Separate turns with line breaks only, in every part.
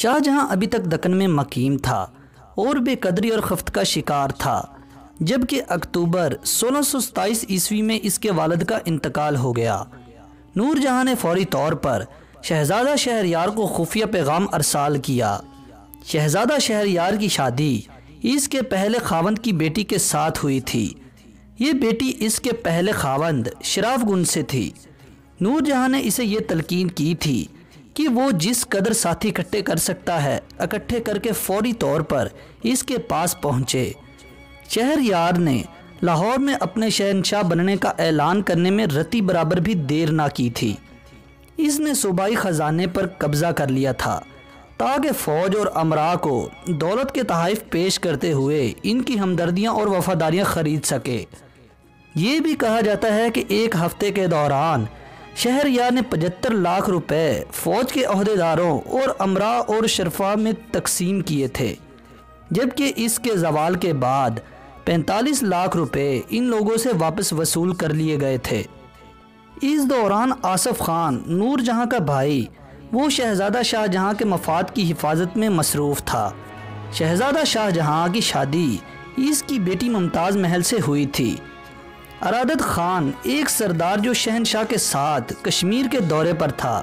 शाहजहाँ अभी तक दक्कन में मकीम था और बेकदरी और खफ्त का शिकार था जबकि अक्टूबर सोलह ईस्वी में इसके वालद का इंतकाल हो गया नूरजहाँ ने फौरी तौर पर शहजादा शहरयार को खुफिया पैगाम अरसाल किया शहजादा शहरयार की शादी इसके पहले खावंद की बेटी के साथ हुई थी ये बेटी इसके पहले खावंद शराफ गुन से थी नूरजहाँ ने इसे ये तलकीन की थी कि वो जिस कदर साथी इकट्ठे कर सकता है इकट्ठे करके फौरी तौर पर इसके पास पहुँचे शहर यार ने लाहौर में अपने शहनशाह बनने का ऐलान करने में रति बराबर भी देर ना की थी इसने सूबाई ख़जाने पर कब्ज़ा कर लिया था ताकि फ़ौज और अमरा को दौलत के तहफ़ पेश करते हुए इनकी हमदर्दियाँ और वफ़ादारियाँ ख़रीद सके ये भी कहा जाता है कि एक हफ्ते के दौरान शहर या ने पचहत्तर लाख रुपए फौज के अहदेदारों और अमरा और शरफा में तकसीम किए थे जबकि इसके जवाल के बाद 45 लाख रुपए इन लोगों से वापस वसूल कर लिए गए थे इस दौरान आसफ खान नूर जहां का भाई वो शहज़ादा शाहजहां के मफाद की हिफाजत में मसरूफ़ था शहज़ादा शाहजहां की शादी इसकी बेटी मुमताज़ महल से हुई थी अरादत खान एक सरदार जो शहनशाह के साथ कश्मीर के दौरे पर था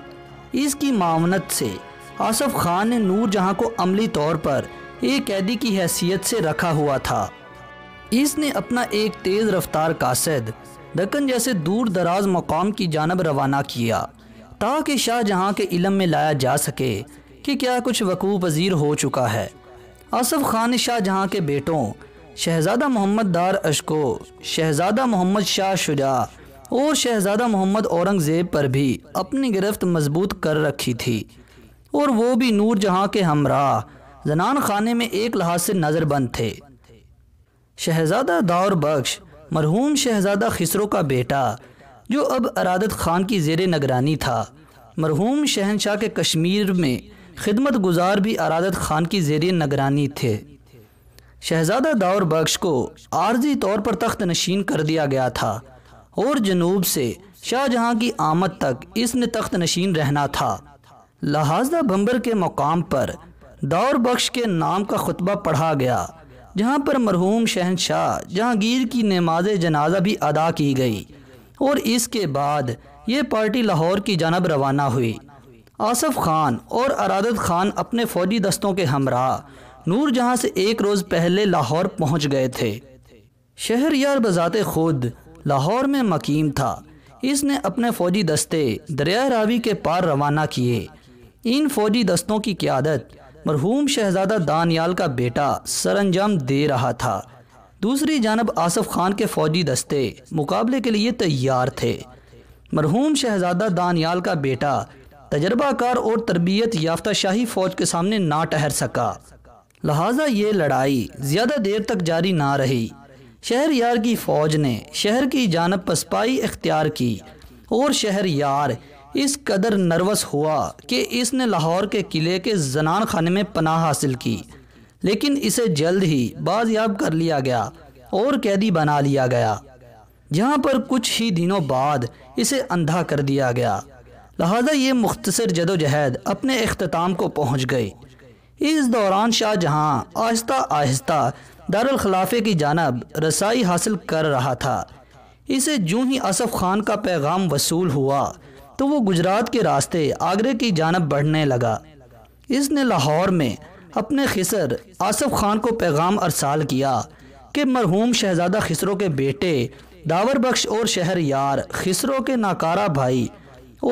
इसकी मामनत से आसफ खान ने नूर जहां को अमली तौर पर एक कैदी की हैसियत से रखा हुआ था इसने अपना एक तेज़ रफ्तार कासद दक्कन जैसे दूर दराज मकाम की जानब रवाना किया ताकि शाहजहाँ के इलम में लाया जा सके कि क्या कुछ वकूफ़ पजीर हो चुका है आसफ खान ने शाहजहाँ के बेटों शहज़ादा मोहम्मद दार अशको शहज़ादा मोहम्मद शाह शुजा और शहज़ादा मोहम्मद औरंगज़ेब पर भी अपनी गिरफ्त मजबूत कर रखी थी और वो भी नूर जहाँ के हमरा जनान खाने में एक लिहाज से नज़रबंद थे शहज़ादा दावर बख्श मरहूम शहज़ादा खिसरो का बेटा जो अब अरादत खान की जेर नगरानी था मरहूम शहनशाह के कश्मीर में खिदमत गुजार भी अरादत खान की जेर निगरानी थे शहजादा दावर बख्श को आर्जी तौर पर तख्त नशीन कर दिया गया था और जनूब से शाहजहाँ की आमद तक इसने तख्त नशीन रहना था लहाजा भंबर के मकाम पर दावर बख्श के नाम का खुतबा पढ़ा गया जहाँ पर मरहूम शहनशाह जहांगीर की नमाज जनाजा भी अदा की गई और इसके बाद ये पार्टी लाहौर की जानब रवाना हुई आसफ़ खान और अरादत खान अपने फ़ौजी दस्तों के हमरा नूर जहां से एक रोज़ पहले लाहौर पहुंच गए थे शहर यार बजाते खुद लाहौर में मकीम था इसने अपने फौजी दस्ते दरिया रावी के पार रवाना किए इन फौजी दस्तों की क्यादत मरहूम शहजादा दानियाल का बेटा सरंजाम दे रहा था दूसरी जानब आसफ़ खान के फौजी दस्ते मुकाबले के लिए तैयार थे मरहूम शहजादा दानियाल का बेटा तजर्बाकार और तरबियत याफ्ता शाही फ़ौज के सामने ना ठहर सका लिहाजा ये लड़ाई ज़्यादा देर तक जारी ना रही शहर यार की फ़ौज ने शहर की जानब पसपाई इख्तियार की और शहर यार इस कदर नर्वस हुआ कि इसने लाहौर के किले के जनान खाने में पनाह हासिल की लेकिन इसे जल्द ही बाजियाब कर लिया गया और कैदी बना लिया गया जहाँ पर कुछ ही दिनों बाद इसे अंधा कर दिया गया लिहाजा ये मुख्तसर जदोजहद अपने अख्ताम को पहुँच गई इस दौरान शाहजहाँ आहिस्ता आहिस्ता दारखिलाफे की जानब रसाई हासिल कर रहा था इसे जूँ ही असफ़ खान का पैगाम वसूल हुआ तो वो गुजरात के रास्ते आगरे की जानब बढ़ने लगा इसने लाहौर में अपने खिसर आसफ़ खान को पैगाम अरसाल किया कि मरहूम शहजादा खिसरों के बेटे दावर बख्श और शहर यार खिसरों के नाकारा भाई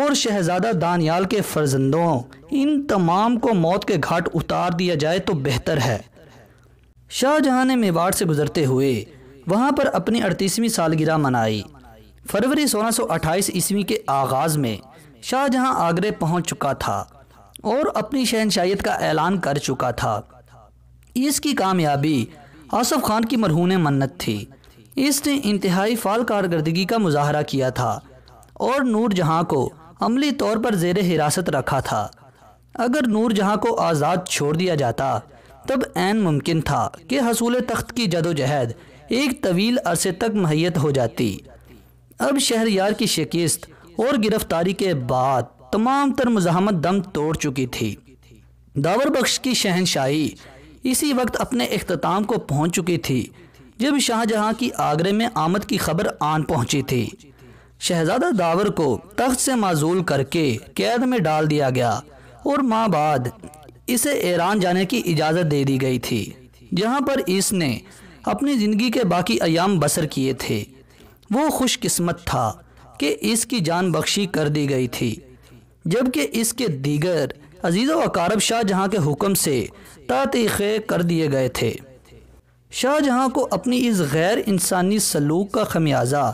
और शहजादा दानियाल के फर्जंदों इन तमाम को मौत के घाट उतार दिया जाए तो बेहतर है शाहजहां ने मेवाड़ से गुजरते हुए वहां पर अपनी अड़तीसवीं सालगिरह मनाई फरवरी 1628 ईस्वी के आगाज़ में शाहजहां आगरे पहुंच चुका था और अपनी शहनशाहियत का ऐलान कर चुका था इसकी कामयाबी आसफ़ खान की मरहून मन्नत थी इसने इंतहाई फाल कारकर्दगी का मुजाहरा किया था और नूर जहाँ को अमली तौर पर जेर हिरासत रखा था अगर नूर जहाँ को आज़ाद छोड़ दिया जाता तब एन मुमकिन था कि हसूल तख्त की जदोजहद एक तवील अरसे तक महैत हो जाती अब शहर यार की शिकस्त और गिरफ्तारी के बाद तमाम तर मजामत दम तोड़ चुकी थी दावर बख्श की शहनशाही इसी वक्त अपने अख्ताम को पहुंच चुकी थी जब शाहजहाँ की आगरे में आमद की खबर आन पहुंची थी शहजादा दावर को तख्त से माजूल करके कैद में डाल दिया गया और माह बाद इसे ईरान जाने की इजाज़त दे दी गई थी जहाँ पर इसने अपनी ज़िंदगी के बाकी अयाम बसर किए थे वो खुशकिस्मत था कि इसकी जान बख्शी कर दी गई थी जबकि इसके दीगर अजीज़ वकारब शाहजहाँ के हुक्म से तातीख़े कर दिए गए थे शाहजहाँ को अपनी इस गैर इंसानी सलूक का खमियाजा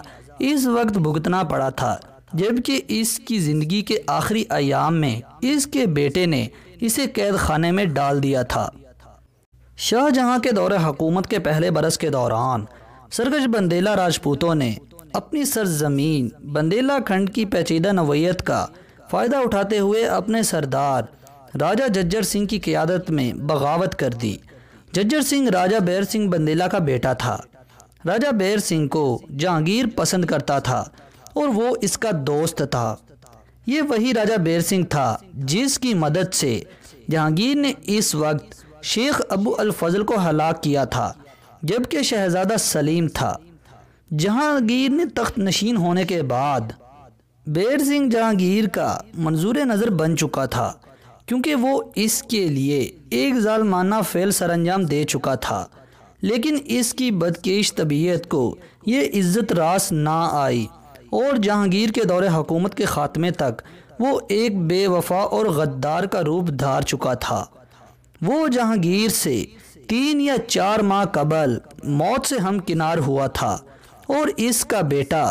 इस वक्त भुगतना पड़ा था जबकि इसकी ज़िंदगी के आखिरी आयाम में इसके बेटे ने इसे कैद खाने में डाल दिया था शाहजहाँ के दौर हकूमत के पहले बरस के दौरान सरगज बंदेला राजपूतों ने अपनी सरजमीन बंदेला खंड की पेचीदा नवयत का फ़ायदा उठाते हुए अपने सरदार राजा जज्जर सिंह की क़्यादत में बगावत कर दी जज्जर सिंह राजा बैर सिंह बंदेला का बेटा था राजा बैर सिंह को जहांगीर पसंद करता था और वो इसका दोस्त था ये वही राजा बेर सिंह था जिसकी मदद से जहांगीर ने इस वक्त शेख अबू अल फजल को हलाक किया था जबकि शहजादा सलीम था जहांगीर ने तख्त नशीन होने के बाद बेर सिंह जहांगीर का मंजूर नज़र बन चुका था क्योंकि वो इसके लिए एक जालमाना फेल सरंजाम दे चुका था लेकिन इसकी बदकेश तबीयत को ये इज़्ज़त रास ना आई और जहांगीर के दौरे हकूमत के ख़ात्मे तक वो एक बेवफा और गद्दार का रूप धार चुका था वो जहांगीर से तीन या चार माह कबल मौत से हम किनार हुआ था और इसका बेटा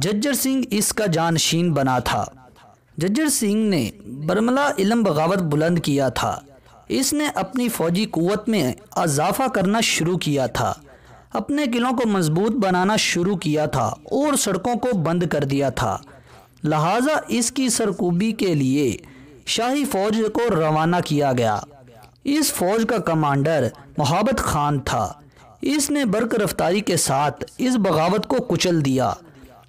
जज्जर सिंह इसका जानशीन बना था जज्जर सिंह ने बर्मला इलम बगावत बुलंद किया था इसने अपनी फ़ौजी कुत में अजाफा करना शुरू किया था अपने किलों को मजबूत बनाना शुरू किया था और सड़कों को बंद कर दिया था लिहाजा इसकी सरकूबी के लिए शाही फौज को रवाना किया गया इस फौज का कमांडर मोहब्बत खान था इसने बर्क रफ्तारी के साथ इस बगावत को कुचल दिया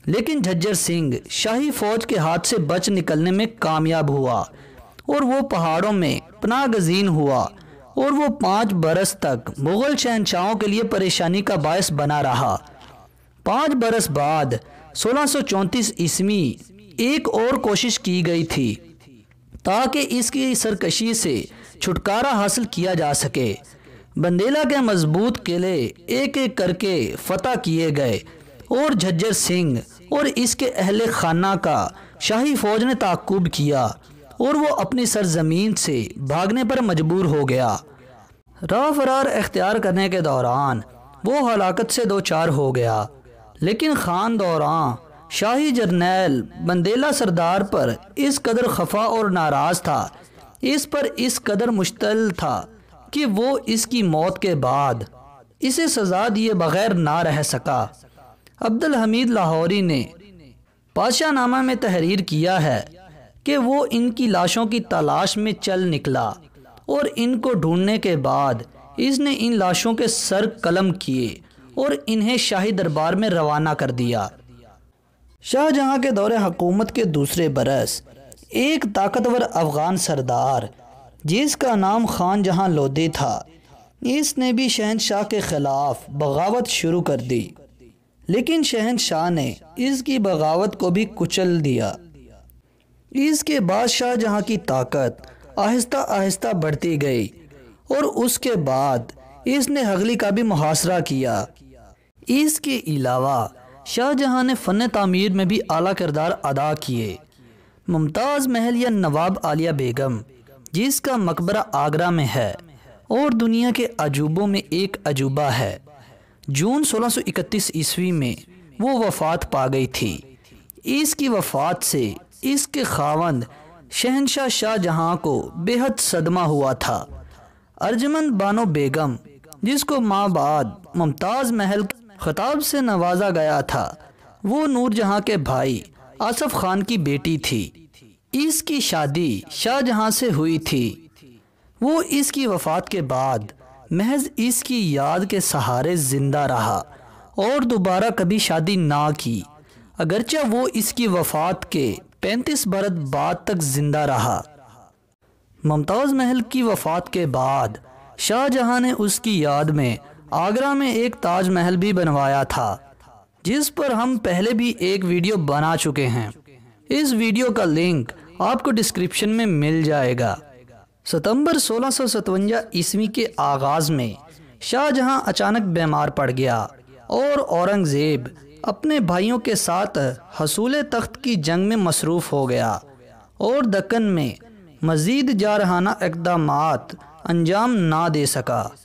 लेकिन झज्जर सिंह शाही फौज के हाथ से बच निकलने में कामयाब हुआ और वो पहाड़ों में पनागजीन हुआ और वो पाँच बरस तक मुग़ल शहनशाहों के लिए परेशानी का बायस बना रहा पाँच बरस बाद सोलह ईस्वी एक और कोशिश की गई थी ताकि इसकी सरकशी से छुटकारा हासिल किया जा सके बंदेला के मजबूत किले एक एक करके फतेह किए गए और झज्जर सिंह और इसके अहले खाना का शाही फौज ने ताकुब किया और वो अपनी सरजमीन से भागने पर मजबूर हो गया राह फरार अख्तियार करने के दौरान वो हलाकत से दो चार हो गया लेकिन खान दौरान शाही जरनेल बंदेला सरदार पर इस कदर खफा और नाराज़ था इस पर इस कदर मुश्तल था कि वो इसकी मौत के बाद इसे सजा दिए बगैर ना रह सका अब्दुल हमीद लाहौरी ने पाशाह नामा में तहरीर किया है कि वो इनकी लाशों की तलाश में चल निकला और इनको ढूंढने के बाद इसने इन लाशों के सर कलम किए और इन्हें शाही दरबार में रवाना कर दिया शाहजहाँ के दौरे हकूमत के दूसरे बरस एक ताकतवर अफ़गान सरदार जिसका नाम खान जहाँ लोदी था इसने भी शहनशाह के ख़िलाफ़ बगावत शुरू कर दी लेकिन शहनशाह ने इसकी बगावत को भी कुचल दिया इसके बाद शाहजहाँ की ताकत आहिस्ता आहिस्ता बढ़ती गई और उसके बाद इसने हगली का भी मुहासरा किया इसके अलावा शाहजहाँ ने फ़न तमीर में भी आला किरदार अदा किए मुमताज़ महल या नवाब आलिया बेगम जिसका मकबरा आगरा में है और दुनिया के अजूबों में एक अजूबा है जून 1631 ईस्वी में वो वफ़ात पा गई थी इसकी वफ़ात से इसके खावंद शहनशाह शाहजहाँ को बेहद सदमा हुआ था अर्जमंद बानो बेगम जिसको माँ बाद मुमताज़ महल खताब से नवाजा गया था वो नूर जहाँ के भाई आसफ खान की बेटी थी इसकी शादी शाहजहाँ से हुई थी वो इसकी वफ़ात के बाद महज इसकी याद के सहारे ज़िंदा रहा और दोबारा कभी शादी ना की अगरचे वो इसकी वफ़ात के पैंतीस बरस बाद तक जिंदा रहा मुमताज़ महल की वफात के बाद शाहजहां ने उसकी याद में आगरा में एक ताज महल भी बनवाया था जिस पर हम पहले भी एक वीडियो बना चुके हैं इस वीडियो का लिंक आपको डिस्क्रिप्शन में मिल जाएगा सितंबर सोलह सौ ईस्वी के आगाज़ में शाहजहां अचानक बीमार पड़ गया और औरंगज़ेब अपने भाइयों के साथ हसूल तख्त की जंग में मसरूफ़ हो गया और दक्कन में मज़ीद जारहाना इकदाम अंजाम ना दे सका